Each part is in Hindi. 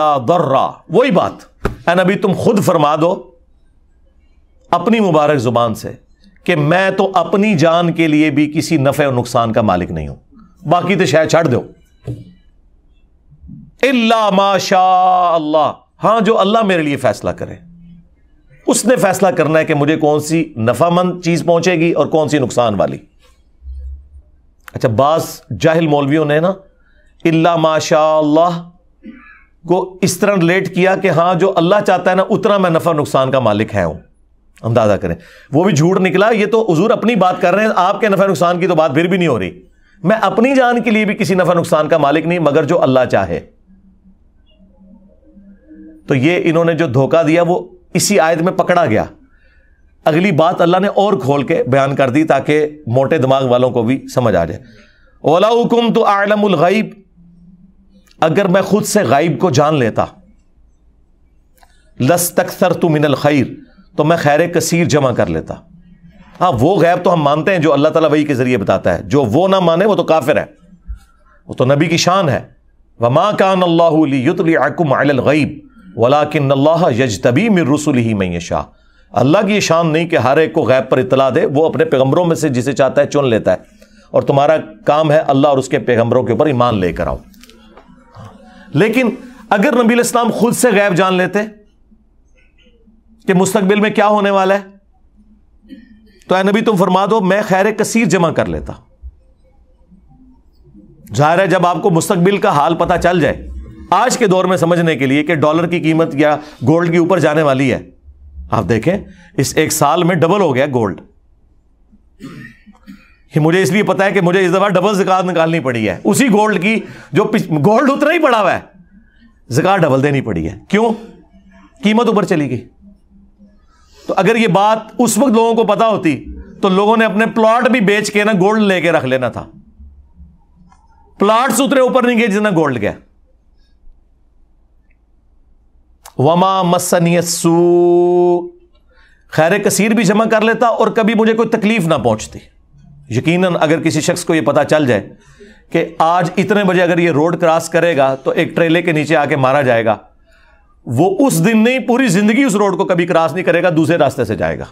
दर्रा वही बात है नबी तुम खुद फरमा दो अपनी मुबारक जुबान से कि मैं तो अपनी जान के लिए भी किसी नफे और नुकसान का मालिक नहीं हूं बाकी तो शायद छड़ दो इल्ला माशा अल्लाह हां जो अल्लाह मेरे लिए फैसला करे उसने फैसला करना है कि मुझे कौन सी नफामंद चीज पहुंचेगी और कौन सी नुकसान वाली अच्छा बास जाहिल मौलवियों ने ना इल्ला माशा अल्लाह को इस तरह रिलेट किया कि हाँ जो अल्लाह चाहता है ना उतना मैं नफ़ा नुकसान का मालिक है हूं अंदाज़ा करें वो भी झूठ निकला ये तो हजूर अपनी बात कर रहे हैं आपके नफ़ा नुकसान की तो बात फिर भी नहीं हो रही मैं अपनी जान के लिए भी किसी नफ़ा नुकसान का मालिक नहीं मगर जो अल्लाह चाहे तो ये इन्होंने जो धोखा दिया वो इसी आयत में पकड़ा गया अगली बात अल्लाह ने और खोल के बयान कर दी ताकि मोटे दिमाग वालों को भी समझ आ जाए ओला हुकुम तो आलमुल गईब अगर मैं खुद से गाइब को जान लेता लस तख्तर तु मिनल खैर तो मैं खैर कसीर जमा कर लेता हाँ वो गैब तो हम मानते हैं जो अल्लाह ताला वही के जरिए बताता है जो वो ना माने वो तो काफिर है वो तो नबी की शान है वमा कान अल्लाहब वलाकिन अल्लाह मिर रसुल ही मैं शाह अल्लाह की शान नहीं कि हर एक को गैब पर इतला दे वो अपने पैगम्बरों में से जिसे चाहता है चुन लेता है और तुम्हारा काम है अल्लाह और उसके पैगम्बरों के ऊपर ईमान लेकर आओ लेकिन अगर नबी इस्लाम खुद से गैब जान लेते कि मुस्तबिल में क्या होने वाला है तो नबी तुम फरमा दो मैं खैर कसीर जमा कर लेता जाहिर है जब आपको मुस्तबिल का हाल पता चल जाए आज के दौर में समझने के लिए कि डॉलर की कीमत या गोल्ड के ऊपर जाने वाली है आप देखें इस एक साल में डबल हो गया गोल्ड कि मुझे इसलिए पता है कि मुझे इस दफ़ा डबल जिकात निकालनी पड़ी है उसी गोल्ड की जो गोल्ड उतना ही पड़ा हुआ है जिकात डबल देनी पड़ी है क्यों कीमत ऊपर चली गई तो अगर ये बात उस वक्त लोगों को पता होती तो लोगों ने अपने प्लॉट भी बेच के ना गोल्ड लेके रख लेना था प्लॉट उतरे ऊपर नहीं गए जितना गोल्ड गया वमा मसनियसू खैर कसीर भी जमा कर लेता और कभी मुझे कोई तकलीफ ना पहुंचती यकीन अगर किसी शख्स को यह पता चल जाए कि आज इतने बजे अगर ये रोड क्रॉस करेगा तो एक ट्रेले के नीचे आके मारा जाएगा वो उस दिन नहीं पूरी जिंदगी उस रोड को कभी क्रॉस नहीं करेगा दूसरे रास्ते से जाएगा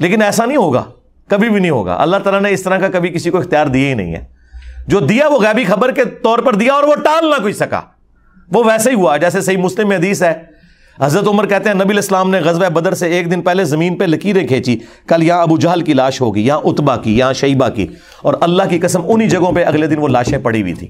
लेकिन ऐसा नहीं होगा कभी भी नहीं होगा अल्लाह तला ने इस तरह का कभी किसी को इख्तियार दिया ही नहीं है जो दिया वो गैबी खबर के तौर पर दिया और वो टाल ना कोई सका वो वैसे ही हुआ जैसे सही मुस्लिम हदीस है हज़रत उमर कहते हैं नबी इस्लाम ने गजब बदर से एक दिन पहले ज़मीन पर लकीरें खींची कल यहाँ अबू जहल की लाश होगी यहाँ उतबा की यहाँ शैबा की और अल्लाह की कसम उन्हीं जगहों पर अगले दिन वो लाशें पड़ी हुई थी